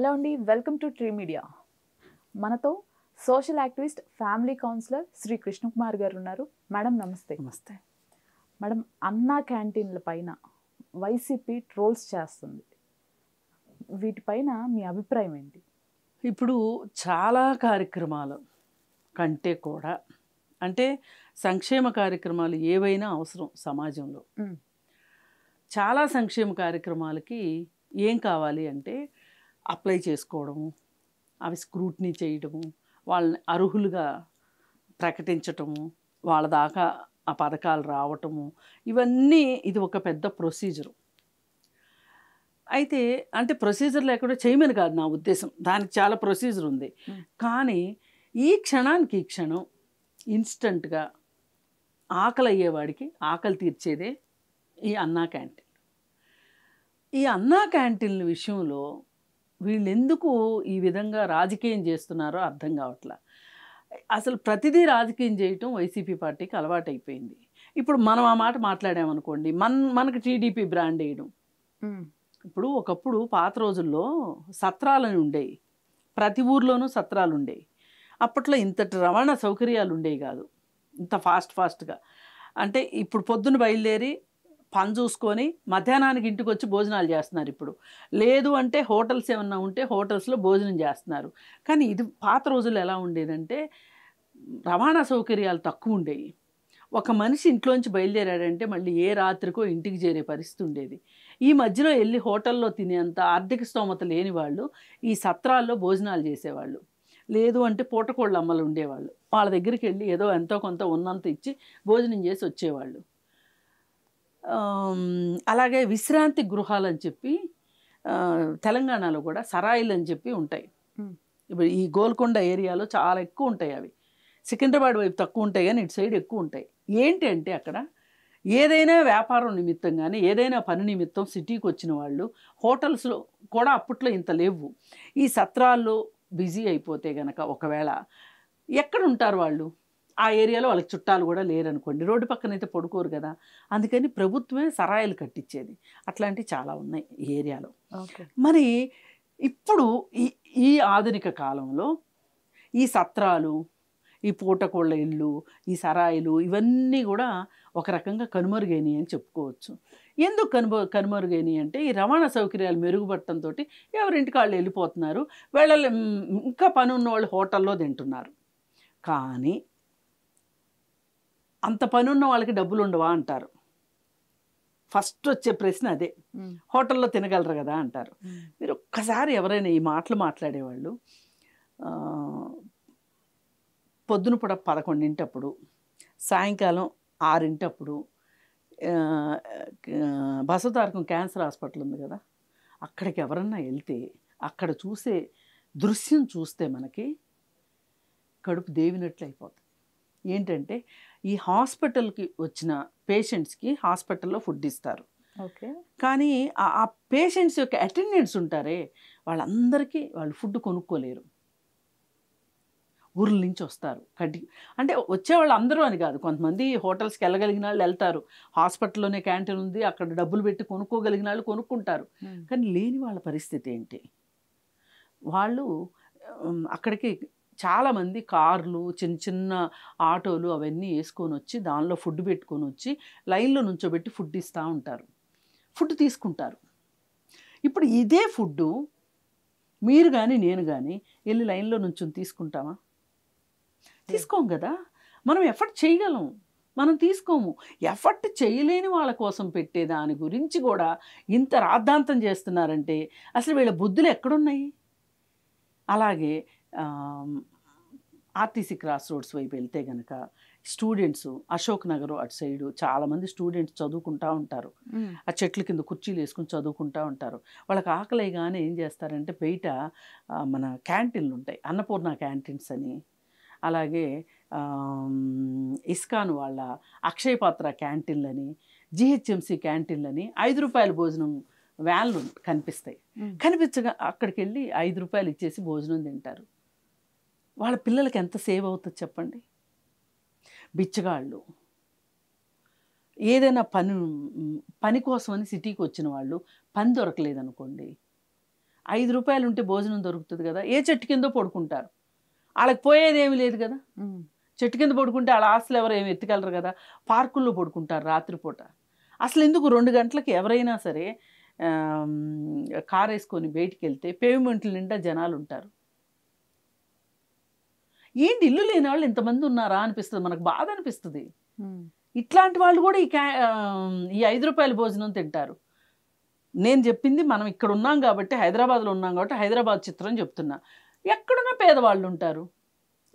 hello అండి welcome to tree media మనతో social activist family counsellor Shri Krishnakumar గారు ఉన్నారు మేడం నమస్తే నమస్తే మేడం అన్నా క్యాంటీన్ల పైన వైసీపీ ట్రోల్స్ చేస్తుంది వీటిపైన మీ అభిప్రాయం ఏంటి ఇప్పుడు చాలా కార్యక్రమాలు కంటే కూడా అంటే సంక్షేమ కార్యక్రమాలు ఏవైనా అవసరం సమాజంలో చాలా సంక్షేమ కార్యక్రమాలకి ఏం కావాలి అంటే అప్లై చేసుకోవడము అవి స్క్రూట్ని చేయడము వాళ్ళని అర్హులుగా ప్రకటించటము వాళ్ళ దాకా ఆ పథకాలు రావటము ఇవన్నీ ఇది ఒక పెద్ద ప్రొసీజరు అయితే అంటే ప్రొసీజర్ లేకుండా చేయమని కాదు నా ఉద్దేశం దానికి చాలా ప్రొసీజర్ ఉంది కానీ ఈ క్షణానికి ఈ క్షణం ఇన్స్టంట్గా ఆకలి అయ్యేవాడికి ఆకలి తీర్చేదే ఈ అన్నా క్యాంటీన్ ఈ అన్నా క్యాంటీన్ల విషయంలో వీళ్ళెందుకు ఈ విధంగా రాజకీయం చేస్తున్నారో అర్థం కావట్లా అసలు ప్రతిదీ రాజకీయం చేయటం వైసీపీ పార్టీకి అలవాటైపోయింది ఇప్పుడు మనం ఆ మాట మాట్లాడామనుకోండి మన మనకు టీడీపీ బ్రాండ్ వేయడం ఇప్పుడు ఒకప్పుడు పాత రోజుల్లో సత్రాలని ఉండేవి ప్రతి ఊర్లోనూ సత్రాలు ఉండేవి అప్పట్లో ఇంతటి రవాణా సౌకర్యాలు ఉండేవి కాదు ఇంత ఫాస్ట్ ఫాస్ట్గా అంటే ఇప్పుడు పొద్దున బయలుదేరి పని చూసుకొని మధ్యాహ్నానికి ఇంటికి వచ్చి భోజనాలు చేస్తున్నారు ఇప్పుడు లేదు అంటే హోటల్స్ ఏమన్నా ఉంటే హోటల్స్లో భోజనం చేస్తున్నారు కానీ ఇది పాత రోజులు ఎలా ఉండేదంటే రవాణా సౌకర్యాలు తక్కువ ఉండేవి ఒక మనిషి ఇంట్లోంచి బయలుదేరాడంటే మళ్ళీ ఏ రాత్రికో ఇంటికి చేరే పరిస్థితి ఉండేది ఈ మధ్యలో వెళ్ళి హోటల్లో తినేంత ఆర్థిక స్తోమత లేని వాళ్ళు ఈ సత్రాల్లో భోజనాలు చేసేవాళ్ళు లేదు అంటే పూటకోళ్ళ అమ్మలు ఉండేవాళ్ళు వాళ్ళ దగ్గరికి వెళ్ళి ఏదో ఎంతో కొంత ఉన్నంత ఇచ్చి భోజనం చేసి వచ్చేవాళ్ళు అలాగే విశ్రాంతి గృహాలు అని చెప్పి తెలంగాణలో కూడా సరాయిలు అని చెప్పి ఉంటాయి ఇప్పుడు ఈ గోల్కొండ ఏరియాలో చాలా ఎక్కువ ఉంటాయి అవి సికింద్రాబాద్ వైపు తక్కువ ఉంటాయి కానీ ఇటు సైడ్ ఎక్కువ ఉంటాయి ఏంటంటే అక్కడ ఏదైనా వ్యాపారం నిమిత్తం కానీ ఏదైనా పని నిమిత్తం సిటీకి వచ్చిన వాళ్ళు హోటల్స్లో కూడా అప్పట్లో ఇంత లేవు ఈ సత్రాల్లో బిజీ అయిపోతే గనక ఒకవేళ ఎక్కడ ఉంటారు వాళ్ళు ఆ ఏరియాలో వాళ్ళకి చుట్టాలు కూడా లేరనుకోండి రోడ్డు పక్కన అయితే పడుకోరు కదా అందుకని ప్రభుత్వమే సరాయిలు కట్టించేది అట్లాంటివి చాలా ఉన్నాయి ఈ ఏరియాలో మరి ఇప్పుడు ఈ ఈ ఆధునిక కాలంలో ఈ సత్రాలు ఈ పూటకోళ్ళ ఇళ్ళు ఈ సరాయిలు ఇవన్నీ కూడా ఒక రకంగా కనుమరుగైనవి అని చెప్పుకోవచ్చు ఎందుకు కనుమ కనుమరుగైనవి అంటే ఈ రవాణా సౌకర్యాలు మెరుగుపడటంతో ఎవరింటికి వాళ్ళు వెళ్ళిపోతున్నారు వెళ్ళ ఇంకా పని ఉన్న వాళ్ళు హోటల్లో తింటున్నారు కానీ అంత పని ఉన్న వాళ్ళకి డబ్బులు ఉండవా అంటారు ఫస్ట్ వచ్చే ప్రశ్న అదే హోటల్లో తినగలరు కదా అంటారు మీరు ఒక్కసారి ఎవరైనా ఈ మాటలు మాట్లాడేవాళ్ళు పొద్దున పూట పదకొండింటప్పుడు సాయంకాలం ఆరింటప్పుడు బసతారకం క్యాన్సర్ హాస్పిటల్ ఉంది కదా అక్కడికి ఎవరన్నా వెళ్తే అక్కడ చూసే దృశ్యం చూస్తే మనకి కడుపు దేవినట్లు అయిపోతుంది ఏంటంటే ఈ హాస్పిటల్కి వచ్చిన పేషెంట్స్కి హాస్పిటల్లో ఫుడ్ ఇస్తారు కానీ ఆ పేషెంట్స్ యొక్క అటెండెంట్స్ ఉంటారే వాళ్ళందరికీ వాళ్ళు ఫుడ్ కొనుక్కోలేరు ఊర్ల నుంచి వస్తారు కడ్డీ అంటే వచ్చేవాళ్ళు అందరూ అని కాదు కొంతమంది హోటల్స్కి వెళ్ళగలిగిన వాళ్ళు వెళ్తారు హాస్పిటల్లోనే క్యాంటీన్ ఉంది అక్కడ డబ్బులు పెట్టి కొనుక్కోగలిగిన వాళ్ళు కొనుక్కుంటారు కానీ లేని వాళ్ళ పరిస్థితి ఏంటి వాళ్ళు అక్కడికి చాలామంది కార్లు చిన్న చిన్న ఆటోలు అవన్నీ వేసుకొని వచ్చి దానిలో ఫుడ్ పెట్టుకొని వచ్చి లైన్లో నుంచోబెట్టి ఫుడ్ ఇస్తూ ఉంటారు ఫుడ్ తీసుకుంటారు ఇప్పుడు ఇదే ఫుడ్డు మీరు కానీ నేను కానీ వెళ్ళి లైన్లో నుంచొని తీసుకుంటామా తీసుకోం కదా మనం ఎఫర్ట్ చేయగలం మనం తీసుకోము ఎఫర్ట్ చేయలేని వాళ్ళ కోసం పెట్టే దాని గురించి కూడా ఇంత రాద్ధాంతం చేస్తున్నారంటే అసలు వీళ్ళ బుద్ధులు ఎక్కడున్నాయి అలాగే ఆర్టీసీ క్రాస్ రోడ్స్ వైపు వెళ్తే గనక స్టూడెంట్స్ అశోక్ నగర్ అటు సైడ్ చాలామంది స్టూడెంట్స్ చదువుకుంటూ ఉంటారు ఆ చెట్ల కింద కుర్చీలు వేసుకుని చదువుకుంటూ ఉంటారు వాళ్ళకి ఆకలిగానే ఏం చేస్తారంటే బయట మన క్యాంటీన్లు ఉంటాయి అన్నపూర్ణ క్యాంటీన్స్ అని అలాగే ఇస్కాన్ వాళ్ళ అక్షయ పాత్ర క్యాంటీన్లని జిహెచ్ఎంసి క్యాంటీన్లని ఐదు రూపాయల భోజనం వ్యాన్లు కనిపిస్తాయి కనిపించగా అక్కడికి వెళ్ళి ఐదు రూపాయలు ఇచ్చేసి భోజనం తింటారు వాళ్ళ పిల్లలకి ఎంత సేవ్ అవుతుంది చెప్పండి బిచ్చగాళ్ళు ఏదైనా పని పని కోసమని సిటీకి వచ్చిన వాళ్ళు పని దొరకలేదనుకోండి ఐదు రూపాయలు ఉంటే భోజనం దొరుకుతుంది కదా ఏ చెట్టు కిందో పడుకుంటారు వాళ్ళకి పోయేది ఏమి లేదు కదా చెట్టు కింద పడుకుంటే వాళ్ళ ఆస్తులు ఎవరు ఏమి ఎత్తుకెళ్ళరు కదా పార్కుల్లో పడుకుంటారు రాత్రిపూట అసలు ఎందుకు రెండు గంటలకు ఎవరైనా సరే కారు వేసుకొని బయటికి వెళ్తే పేమెంట్లు నిండా జనాలు ఉంటారు ఏంటి ఇల్లు లేని వాళ్ళు ఇంతమంది ఉన్నారా అనిపిస్తుంది మనకు బాధ అనిపిస్తుంది ఇట్లాంటి వాళ్ళు కూడా ఈ క్యా ఈ ఐదు రూపాయల భోజనం తింటారు నేను చెప్పింది మనం ఇక్కడ ఉన్నాం కాబట్టి హైదరాబాద్లో ఉన్నాం కాబట్టి హైదరాబాద్ చిత్రం చెప్తున్నా ఎక్కడున్నా పేదవాళ్ళు ఉంటారు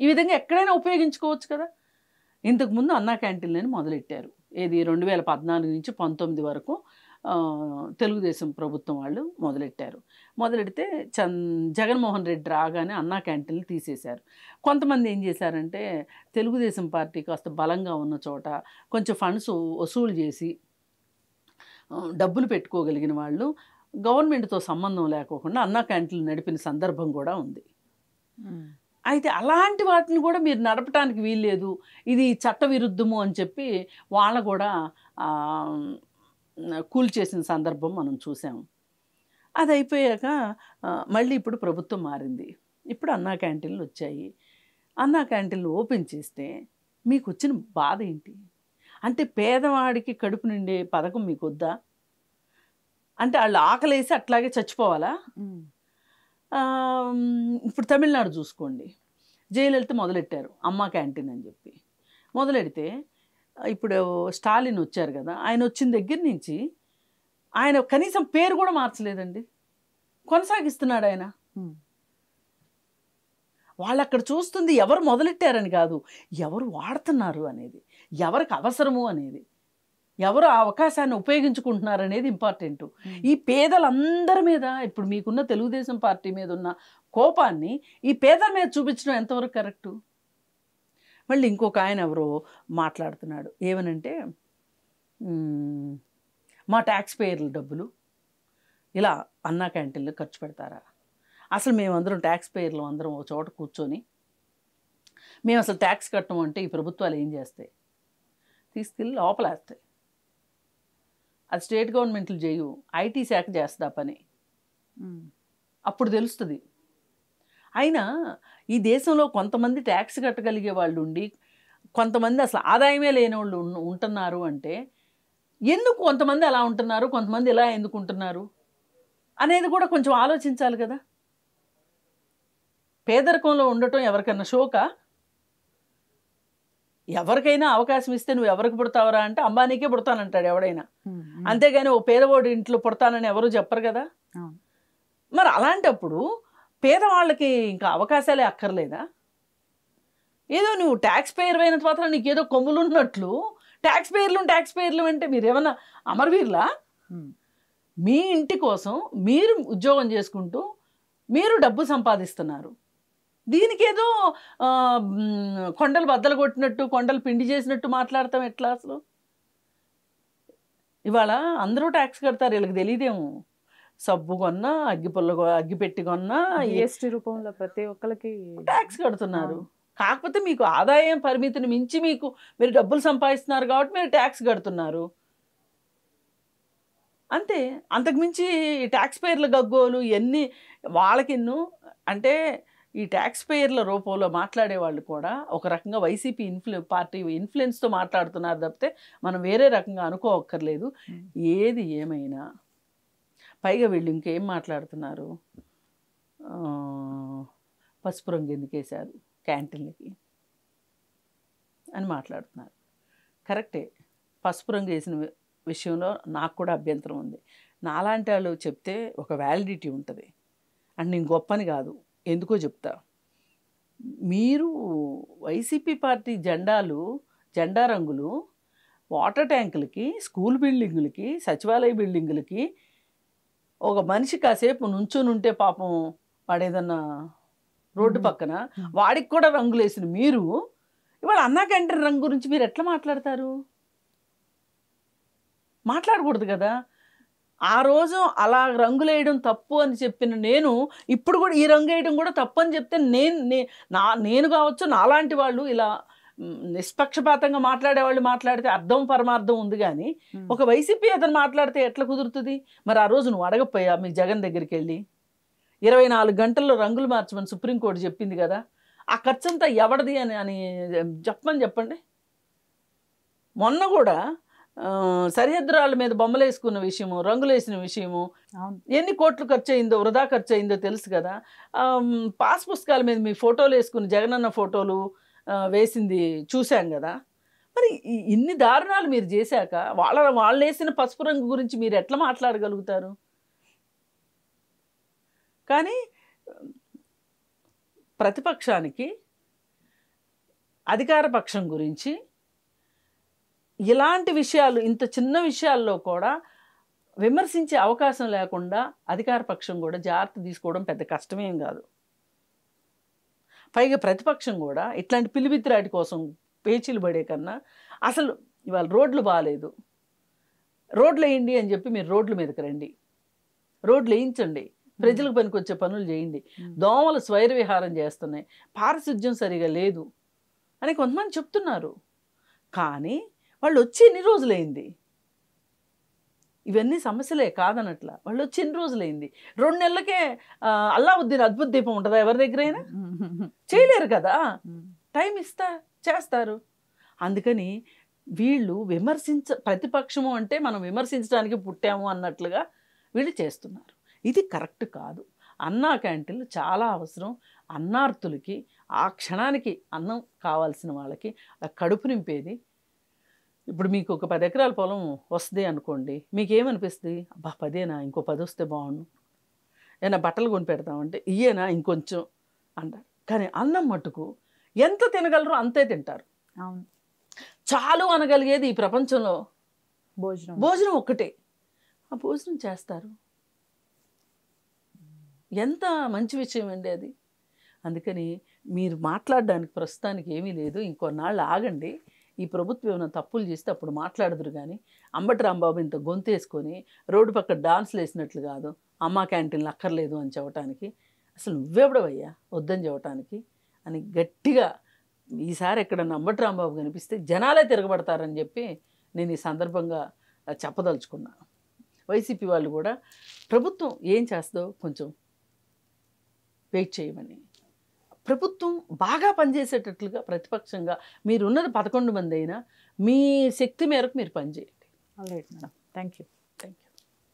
ఈ విధంగా ఎక్కడైనా ఉపయోగించుకోవచ్చు కదా ఇంతకుముందు అన్నా క్యాంటీన్లని మొదలెట్టారు ఏది రెండు వేల పద్నాలుగు నుంచి పంతొమ్మిది వరకు తెలుగుదేశం ప్రభుత్వం వాళ్ళు మొదలెట్టారు మొదలెడితే చంద్ జగన్మోహన్ రెడ్డి రాగానే అన్నా క్యాంటీన్లు తీసేశారు కొంతమంది ఏం చేశారంటే తెలుగుదేశం పార్టీ కాస్త బలంగా ఉన్న చోట కొంచెం ఫండ్స్ వసూలు చేసి డబ్బులు పెట్టుకోగలిగిన వాళ్ళు గవర్నమెంట్తో సంబంధం లేకోకుండా అన్నా క్యాంటీన్లు నడిపిన సందర్భం కూడా ఉంది అయితే అలాంటి వాటిని కూడా మీరు నడపడానికి వీల్లేదు ఇది చట్టవిరుద్ధము అని చెప్పి వాళ్ళ కూడా చేసిన సందర్భం మనం చూసాం అది అయిపోయాక మళ్ళీ ఇప్పుడు ప్రభుత్వం మారింది ఇప్పుడు అన్నా క్యాంటీన్లు వచ్చాయి అన్నా క్యాంటీన్లు ఓపెన్ చేస్తే మీకు వచ్చిన బాధ ఏంటి అంటే పేదవాడికి కడుపు నిండే పథకం మీకు వద్దా అంటే వాళ్ళు ఆకలేసి అట్లాగే చచ్చిపోవాలా ఇప్పుడు తమిళనాడు చూసుకోండి జయలలిత మొదలెట్టారు అమ్మ క్యాంటీన్ అని చెప్పి మొదలెడితే ఇప్పుడు స్టాలిన్ వచ్చారు కదా ఆయన వచ్చిన దగ్గర నుంచి ఆయన కనీసం పేరు కూడా మార్చలేదండి కొనసాగిస్తున్నాడు ఆయన వాళ్ళు అక్కడ చూస్తుంది ఎవరు మొదలెట్టారని కాదు ఎవరు వాడుతున్నారు అనేది ఎవరికి అవసరము అనేది ఎవరు ఆ అవకాశాన్ని ఉపయోగించుకుంటున్నారు అనేది ఇంపార్టెంట్ ఈ పేదలందరి మీద ఇప్పుడు మీకున్న తెలుగుదేశం పార్టీ మీద ఉన్న కోపాన్ని ఈ పేదల మీద చూపించడం ఎంతవరకు కరెక్టు మళ్ళీ ఇంకొక ఆయన ఎవరో మాట్లాడుతున్నాడు ఏమనంటే మా ట్యాక్స్ పేయర్ల డబ్బులు ఇలా అన్నా క్యాంటీన్లో ఖర్చు పెడతారా అసలు మేమందరం ట్యాక్స్ పేయర్లు అందరం ఒక చోట కూర్చొని మేము అసలు ట్యాక్స్ కట్టడం అంటే ఈ ప్రభుత్వాలు ఏం చేస్తాయి తీసుకెళ్ళి లోపలేస్తాయి అది స్టేట్ గవర్నమెంట్లు చేయు ఐటీ శాఖ చేస్తా పని అప్పుడు తెలుస్తుంది అయినా ఈ దేశంలో కొంతమంది ట్యాక్స్ కట్టగలిగే వాళ్ళు ఉండి కొంతమంది అసలు ఆదాయమే లేని వాళ్ళు ఉంటున్నారు అంటే ఎందుకు కొంతమంది అలా ఉంటున్నారు కొంతమంది ఇలా ఎందుకు ఉంటున్నారు అనేది కూడా కొంచెం ఆలోచించాలి కదా పేదరికంలో ఉండటం ఎవరికన్నా షోక ఎవరికైనా అవకాశం ఇస్తే నువ్వు ఎవరికి పుడతావరా అంటే అంబానీకే పుడతానంటాడు ఎవడైనా అంతేగాని ఓ పేదవాడి ఇంట్లో పుడతానని ఎవరు చెప్పరు కదా మరి అలాంటప్పుడు పేదవాళ్ళకి ఇంకా అవకాశాలే అక్కర్లేదా ఏదో నువ్వు ట్యాక్స్ పేయర్ అయిన తర్వాత నీకు ఏదో కొమ్ములు ఉన్నట్లు ట్యాక్స్ పేర్లు ట్యాక్స్ పేర్లు అంటే మీరు ఏమన్నా అమరవీర్లా మీ ఇంటి కోసం మీరు ఉద్యోగం చేసుకుంటూ మీరు డబ్బు సంపాదిస్తున్నారు దీనికి ఏదో కొండలు బద్దలు కొట్టినట్టు కొండలు పిండి చేసినట్టు మాట్లాడతాం ఎట్లా అసలు ఇవాళ అందరూ ట్యాక్స్ కడతారు వీళ్ళకి తెలియదేమో సబ్బు కొన్నా అగ్గి పెట్టి కొన్నా జిఎస్టీ రూపంలో ప్రతి ఒక్కరికి ట్యాక్స్ కడుతున్నారు కాకపోతే మీకు ఆదాయం పరిమితిని మించి మీకు మీరు డబ్బులు సంపాదిస్తున్నారు కాబట్టి మీరు ట్యాక్స్ కడుతున్నారు అంతే అంతకుమించి ఈ ట్యాక్స్ పేర్ల గగ్గోలు ఇవన్నీ వాళ్ళకిన్ను అంటే ఈ ట్యాక్స్ పేర్ల రూపంలో మాట్లాడే వాళ్ళు కూడా ఒక రకంగా వైసీపీ ఇన్ఫ్లు పార్టీ ఇన్ఫ్లుయెన్స్తో మాట్లాడుతున్నారు తప్పితే మనం వేరే రకంగా అనుకోవక్కర్లేదు ఏది ఏమైనా పైగా వీళ్ళు ఇంకేం మాట్లాడుతున్నారు పసుపు రంగు ఎందుకు వేశారు క్యాంటీన్లకి అని మాట్లాడుతున్నారు కరెక్టే పసుపు రంగు వేసిన విషయంలో నాకు కూడా అభ్యంతరం ఉంది నాలాంటి వాళ్ళు చెప్తే ఒక వ్యాలిడిటీ ఉంటుంది అండ్ నేను గొప్పని కాదు ఎందుకో చెప్తా మీరు వైసీపీ పార్టీ జెండాలు జెండా రంగులు వాటర్ ట్యాంకులకి స్కూల్ బిల్డింగులకి సచివాలయ బిల్డింగులకి ఒక మనిషి కాసేపు నుంచుని ఉంటే పాపం వాడేదన్నా రోడ్డు పక్కన వాడికి కూడా రంగులు వేసిన మీరు ఇవాళ అన్నా క్యాంటీన్ రంగు గురించి మీరు ఎట్లా మాట్లాడతారు మాట్లాడకూడదు కదా ఆ రోజు అలా రంగులు వేయడం తప్పు అని చెప్పిన నేను ఇప్పుడు కూడా ఈ రంగు వేయడం కూడా తప్పు అని చెప్తే నేను నా నేను కావచ్చు నాలాంటి వాళ్ళు ఇలా నిష్పక్షపాతంగా మాట్లాడే వాళ్ళు మాట్లాడితే అర్థం పరమార్థం ఉంది కానీ ఒక వైసీపీ అతను మాట్లాడితే ఎట్లా కుదురుతుంది మరి ఆ రోజు నువ్వు అడగపోయా మీ జగన్ దగ్గరికి వెళ్ళి ఇరవై నాలుగు గంటల్లో రంగులు మార్చమని సుప్రీంకోర్టు చెప్పింది కదా ఆ ఖర్చంతా ఎవడది అని అని చెప్పమని చెప్పండి మొన్న కూడా రాళ్ళ మీద బొమ్మలు వేసుకున్న విషయము రంగులు వేసిన విషయము ఎన్ని కోట్లు ఖర్చు అయిందో వృధా ఖర్చు అయిందో తెలుసు కదా పాస్ పుస్తకాల మీద మీ ఫోటోలు వేసుకుని జగనన్న ఫోటోలు వేసింది చూశాం కదా మరి ఇన్ని దారుణాలు మీరు చేశాక వాళ్ళ వాళ్ళు వేసిన పసుపు రంగు గురించి మీరు ఎట్లా మాట్లాడగలుగుతారు కానీ ప్రతిపక్షానికి అధికార పక్షం గురించి ఇలాంటి విషయాలు ఇంత చిన్న విషయాల్లో కూడా విమర్శించే అవకాశం లేకుండా అధికార పక్షం కూడా జాగ్రత్త తీసుకోవడం పెద్ద కష్టమేం కాదు పైగా ప్రతిపక్షం కూడా ఇట్లాంటి పిలివిత్రాటి కోసం పేచీలు పడే కన్నా అసలు ఇవాళ రోడ్లు బాగాలేదు రోడ్లు వేయండి అని చెప్పి మీరు రోడ్ల మీదకి రండి రోడ్లు వేయించండి ప్రజలకు పనికొచ్చే పనులు చేయండి దోమలు స్వైర విహారం చేస్తున్నాయి పారిశుద్ధ్యం సరిగా లేదు అని కొంతమంది చెప్తున్నారు కానీ వాళ్ళు వచ్చి ఎన్ని రోజులైంది ఇవన్నీ సమస్యలే కాదనట్ల వాళ్ళు వచ్చిన రోజులైంది రెండు నెలలకే అల్లావుద్దీన్ అద్భుత దీపం ఉంటుందా ఎవరి దగ్గర అయినా చేయలేరు కదా టైం ఇస్తా చేస్తారు అందుకని వీళ్ళు విమర్శించ ప్రతిపక్షము అంటే మనం విమర్శించడానికి పుట్టాము అన్నట్లుగా వీళ్ళు చేస్తున్నారు ఇది కరెక్ట్ కాదు అన్నా క్యాంటీన్లు చాలా అవసరం అన్నార్థులకి ఆ క్షణానికి అన్నం కావాల్సిన వాళ్ళకి కడుపు నింపేది ఇప్పుడు మీకు ఒక పది ఎకరాల పొలం వస్తుంది అనుకోండి మీకు ఏమనిపిస్తుంది అబ్బా పదేనా ఇంకో పది వస్తే బాగుండు ఏమైనా బట్టలు కొని పెడతామంటే ఇయేనా ఇంకొంచెం అంటారు కానీ అన్నం మట్టుకు ఎంత తినగలరో అంతే తింటారు అవును చాలు అనగలిగేది ఈ ప్రపంచంలో భోజనం భోజనం ఒక్కటే ఆ భోజనం చేస్తారు ఎంత మంచి విషయం అండి అది అందుకని మీరు మాట్లాడడానికి ప్రస్తుతానికి ఏమీ లేదు ఇంకొన్నాళ్ళు ఆగండి ఈ ప్రభుత్వం ఏమైనా తప్పులు చేస్తే అప్పుడు మాట్లాడదురు కానీ అంబటి రాంబాబు ఇంత గొంతేసుకొని రోడ్డు పక్క డాన్సులు వేసినట్లు కాదు అమ్మ క్యాంటీన్లు అక్కర్లేదు అని చెప్పటానికి అసలు నువ్వెవడవయ్యా వద్దని చెప్పటానికి అని గట్టిగా ఈసారి ఎక్కడ అంబటి రాంబాబు కనిపిస్తే జనాలే తిరగబడతారని చెప్పి నేను ఈ సందర్భంగా చెప్పదలుచుకున్నాను వైసీపీ వాళ్ళు కూడా ప్రభుత్వం ఏం చేస్తుందో కొంచెం వెయిట్ చేయమని ప్రభుత్వం బాగా పనిచేసేటట్లుగా ప్రతిపక్షంగా మీరున్నది పదకొండు మంది అయినా మీ శక్తి మేరకు మీరు పనిచేయండి మేడం థ్యాంక్ యూ